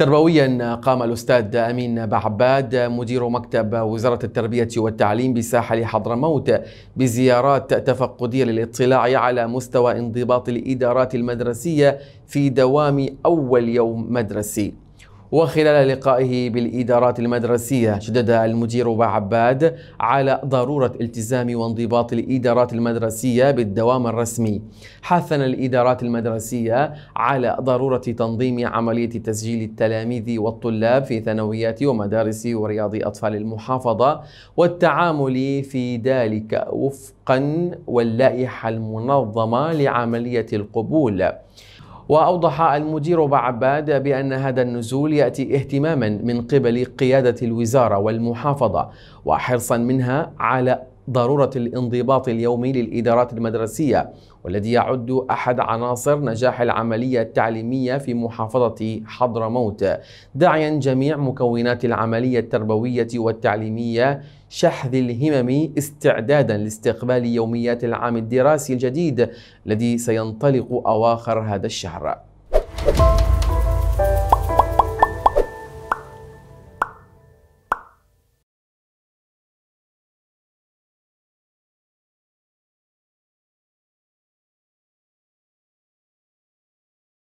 تربويا قام الأستاذ أمين بعباد مدير مكتب وزارة التربية والتعليم بساحل حضرموت بزيارات تفقدية للاطلاع على مستوى انضباط الإدارات المدرسية في دوام أول يوم مدرسي وخلال لقائه بالإدارات المدرسية شدد المدير بعباد على ضرورة التزام وانضباط الإدارات المدرسية بالدوام الرسمي حثنا الإدارات المدرسية على ضرورة تنظيم عملية تسجيل التلاميذ والطلاب في ثانويات ومدارس ورياض أطفال المحافظة والتعامل في ذلك وفقا واللائحة المنظمة لعملية القبول وأوضح المدير بعباد بأن هذا النزول يأتي اهتماما من قبل قيادة الوزارة والمحافظة وحرصا منها على ضروره الانضباط اليومي للادارات المدرسيه والذي يعد احد عناصر نجاح العمليه التعليميه في محافظه حضرموت داعيا جميع مكونات العمليه التربويه والتعليميه شحذ الهمم استعدادا لاستقبال يوميات العام الدراسي الجديد الذي سينطلق اواخر هذا الشهر.